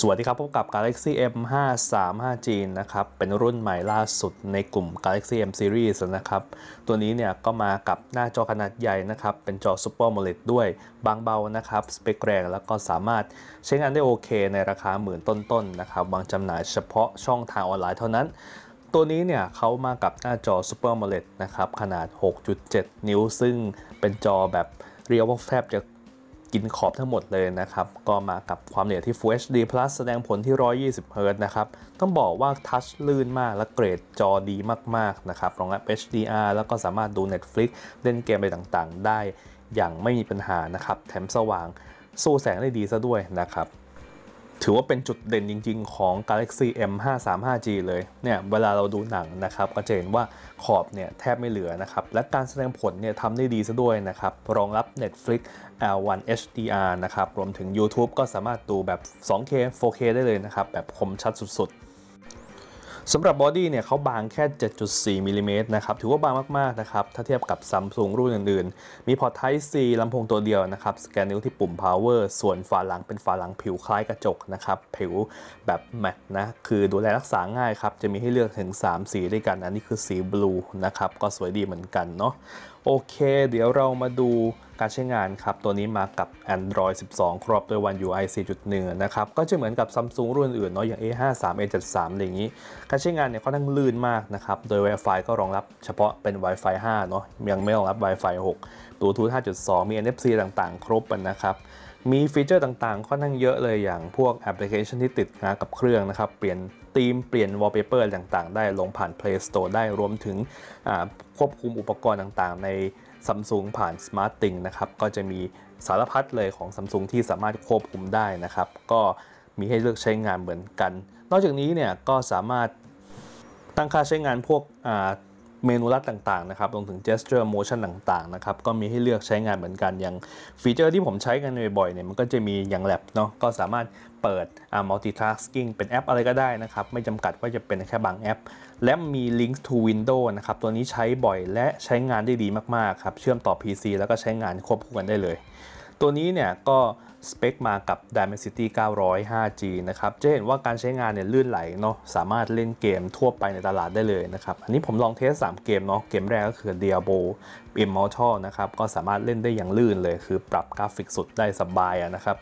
สวัสดีครับ พบกับ Galaxy M 5 3 5G นะครับ เป็นรุ่นใหม่ล่าสุดในกลุ่ม Galaxy M Series นะครับ ตัวนี้เนี่ยก็มากับหน้าจอขนาดใหญ่นะครับ เป็นจอ Super AMOLED ด้วยบางเบานะครับ สเปคแรงแล้วก็สามารถใช้งานได้โอเคในราคาหมื่นต้น ๆนนะครับวางจำหน่ายเฉพาะช่องทางออนไลน์เท่านั้น ตัวนี้เนี่ยเขามากับหน้าจอ Super AMOLED นะครับ ขนาด 6.7 นิ้ว ซึ่งเป็นจอแบบเรียกว่าแทบจะกินขอบทั้งหมดเลยนะครับ ก็มากับความเหนียวที่ Full HD Plus แสดงผลที่ 120 Hz นะครับ ต้องบอกว่าทัชลื่นมากและเกรดจอดีมาก ๆ นะครับ รองรับ HDR แล้วก็สามารถดู Netflix เล่นเกมอะไรต่างๆ ได้อย่างไม่มีปัญหานะครับ แถมสว่างสู้แสงได้ดีซะด้วยนะครับถือว่าเป็นจุดเด่นจริงๆของ Galaxy M535G เลยเนี่ยเวลาเราดูหนังนะครับก็จะเห็นว่าขอบเนี่ยแทบไม่เหลือนะครับและการแสดงผลเนี่ยทำได้ดีซะด้วยนะครับรองรับ Netflix L1 HDR นะครับรวมถึง YouTube ก็สามารถดูแบบ 2K 4K ได้เลยนะครับ แบบคมชัดสุดสำหรับบอดี้เนี่ยเขาบางแค่ 7.4 มิลิเมตรนะครับ ถือว่าบางมาก ๆ นะครับ ถ้าเทียบกับซัมซุงรุ่นอื่นๆ มีพอร์ต Type C ลำโพงตัวเดียวนะครับ สแกนนิ้วที่ปุ่ม power ส่วนฝาหลังเป็นฝาหลังผิวคล้ายกระจกนะครับ ผิวแบบแมตนะ คือดูแลรักษาง่ายครับ จะมีให้เลือกถึง 3 สีด้วยกันอันนี้คือสีบลูนะครับ ก็สวยดีเหมือนกันเนาะโอเค เดี๋ยวเรามาดูการใช้งานครับ ตัวนี้มากับ Android 12 ครอบด้วย One UI 4.1 นะครับ ก็จะเหมือนกับ Samsung รุ่นอื่นเนาะอย่าง A53 A73 อะไรอย่างนี้ การใช้งานเนี่ยค่อนข้างลื่นมากนะครับ โดย Wi-Fi ก็รองรับเฉพาะเป็น Wi-Fi 5 เนาะ ยังไม่รองรับ Wi-Fi 6 Bluetooth 5.2 มี NFC ต่างๆ ครบนะครับมีฟีเจอร์ต่างๆค่อนข้างเยอะเลยอย่างพวกแอปพลิเคชันที่ติดงากับเครื่องนะครับ เปลี่ยนธีม เปลี่ยนวอลเปเปอร์ต่างๆ ได้ลงผ่าน Play Store ได้รวมถึงควบคุมอุปกรณ์ต่างๆ ใน Samsung ผ่าน Smart Thing นะครับ ก็จะมีสารพัดเลยของ Samsung ที่สามารถควบคุมได้นะครับ ก็มีให้เลือกใช้งานเหมือนกัน นอกจากนี้เนี่ย ก็สามารถตั้งค่าใช้งานพวกเมนูลัดต่างๆนะครับรวมถึง gesture motion ต่างๆนะครับ ก็มีให้เลือกใช้งานเหมือนกัน อย่างฟีเจอร์ที่ผมใช้กันบ่อยๆเนี่ย มันก็จะมีอย่าง lab เนาะ ก็สามารถเปิด multitasking เป็นแอปอะไรก็ได้นะครับ ไม่จำกัดว่าจะเป็นแค่บางแอป และมี Links to Windows นะครับ ตัวนี้ใช้บ่อยและใช้งานได้ดีมากๆครับ เชื่อมต่อ PC แล้วก็ใช้งานควบคู่กันได้เลยตัวนี้เนี่ยก็สเปคมากับ Dimensity 900 5G นะครับ จะเห็นว่าการใช้งานเนี่ยลื่นไหลเนาะ สามารถเล่นเกมทั่วไปในตลาดได้เลยนะครับ อันนี้ผมลองเทส3เกมเนาะ เกมแรกก็คือ Diablo Immortal นะครับ ก็สามารถเล่นได้อย่างลื่นเลย คือปรับกราฟิกสุดได้สบายนะครับ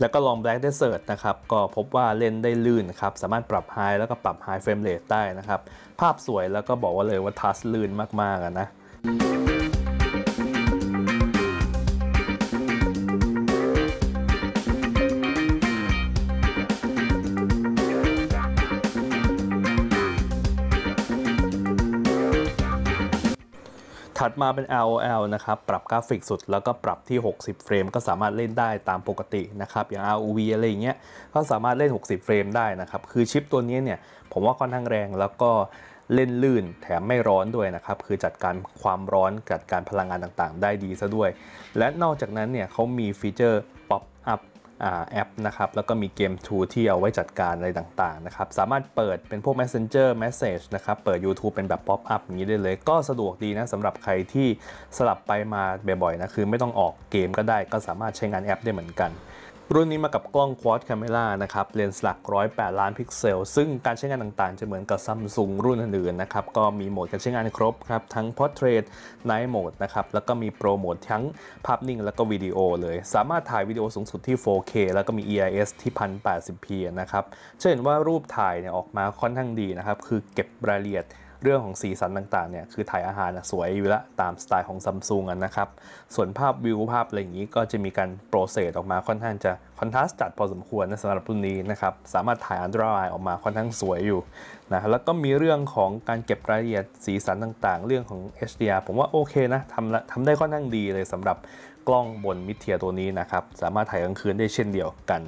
แล้วก็ลอง Black Desert นะครับ ก็พบว่าเล่นได้ลื่นครับ สามารถปรับ High แล้วก็ปรับ High Frame Rate ได้นะครับ ภาพสวยแล้วก็บอกว่าเลยว่าทัสลื่นมากๆนะถัดมาเป็น LOL นะครับ ปรับกราฟิกสุด แล้วก็ปรับที่ 60 เฟรม ก็สามารถเล่นได้ตามปกตินะครับ อย่าง ROV อะไรอย่างเงี้ย ก็สามารถเล่น 60 เฟรมได้นะครับ คือชิปตัวนี้เนี่ย ผมว่าค่อนข้างแรง แล้วก็เล่นลื่น แถมไม่ร้อนด้วยนะครับ คือจัดการความร้อน จัดการพลังงานต่างๆ ได้ดีซะด้วย และนอกจากนั้นเนี่ยเขามีฟีเจอร์ป๊อปอัพแอปนะครับ แล้วก็มีเกมทูที่เอาไว้จัดการอะไรต่างๆนะครับสามารถเปิดเป็นพวก Messenger Message นะครับ เปิด YouTube เป็นแบบ Pop Up อย่างนี้ได้เลยก็สะดวกดีนะสำหรับใครที่สลับไปมาบ่อย ๆ นะ คือไม่ต้องออกเกมก็ได้ก็สามารถใช้งานแอปได้เหมือนกันรุ่นนี้มากับกล้อง Quad Camera นะครับ เลนส์หลัก 108 ล้านพิกเซล ซึ่งการใช้งานต่างๆจะเหมือนกับซัมซุงรุ่นอื่นๆนะครับ ก็มีโหมดการใช้งานครบครับ ทั้ง Portrait Night Mode นะครับ แล้วก็มี Pro Mode ทั้งภาพนิ่งแล้วก็วิดีโอ เลยสามารถถ่ายวิดีโอสูงสุดที่ 4K แล้วก็มี EIS ที่ 1080p นะครับจะเห็นว่ารูปถ่ายเนี่ยออกมาค่อนข้างดีนะครับ คือเก็บรายละเอียดเรื่องของสีสันต่างๆเนี่ยคือถ่ายอาหารสวยอยู่ละตามสไตล์ของซัมซุงนะครับ ส่วนภาพวิว ภาพอะไรอย่างนี้ก็จะมีการโปรเซสออกมาค่อนข้างจะคอนทราสต์จัดพอสมควรนะสำหรับรุ่นนี้นะครับสามารถถ่ายอันตรายออกมาค่อนข้างสวยอยู่นะแล้วก็มีเรื่องของการเก็บรายละเอียดสีสันต่างๆ เรื่องของ HDR ผมว่าโอเคนะทำทำได้ค่อนข้างดีเลยสำหรับกล้องบนมิเทียตัวนี้นะครับสามารถถ่ายกลางคืนได้เช่นเดียวกัน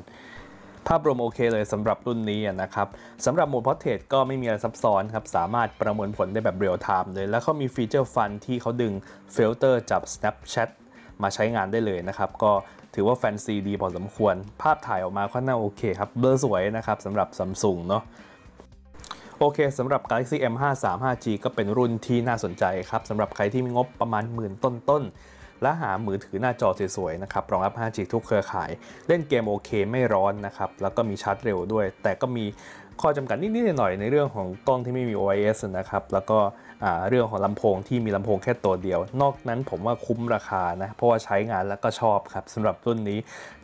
ภาพรวมโอเคเลยสำหรับรุ่นนี้นะครับสำหรับโหมดพอร์เทรตก็ไม่มีอะไรซับซ้อนครับ สามารถประมวลผลได้แบบเรียลไทม์เลย แล้วเขามีฟีเจอร์ฟัน ที่เขาดึงเฟลเตอร์จับ Snapchat มาใช้งานได้เลยนะครับ ก็ถือว่าแฟนซีดีพอสมควร ภาพถ่ายออกมาค่อนข้างโอเคครับ เบลอสวยนะครับสำหรับซัมซุงเนาะโอเคสำหรับ Galaxy M5 35G ก็เป็นรุ่นที่น่าสนใจครับสำหรับใครที่มีงบประมาณหมื่นต้นๆและหามือถือหน้าจอสวยๆนะครับ รองรับ 5G ทุกเครือข่าย เล่นเกมโอเคไม่ร้อนนะครับ แล้วก็มีชาร์จเร็วด้วย แต่ก็มีข้อจำกัดนิดๆหน่อยๆในเรื่องของกล้องที่ไม่มี OIS นะครับ แล้วก็เรื่องของลำโพงที่มีลำโพงแค่ตัวเดียว นอกนั้นผมว่าคุ้มราคานะ เพราะว่าใช้งานแล้วก็ชอบครับสำหรับรุ่นนี้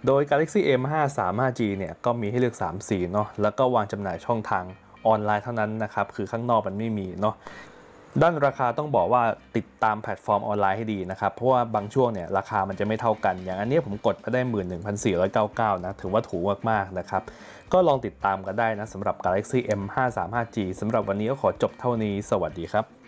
โดย Galaxy M5 35G เนี่ยก็มีให้เลือก 3 สีเนาะ แล้วก็วางจำหน่ายช่องทางออนไลน์เท่านั้นนะครับ คือข้างนอกมันไม่มีเนาะด้านราคาต้องบอกว่าติดตามแพลตฟอร์มออนไลน์ให้ดีนะครับ เพราะว่าบางช่วงเนี่ยราคามันจะไม่เท่ากันอย่างอันนี้ผมกดมาได้ 11,499นะถือว่าถูกมากๆนะครับก็ลองติดตามกันได้นะสำหรับ Galaxy M535G สำหรับวันนี้ก็ขอจบเท่านี้สวัสดีครับ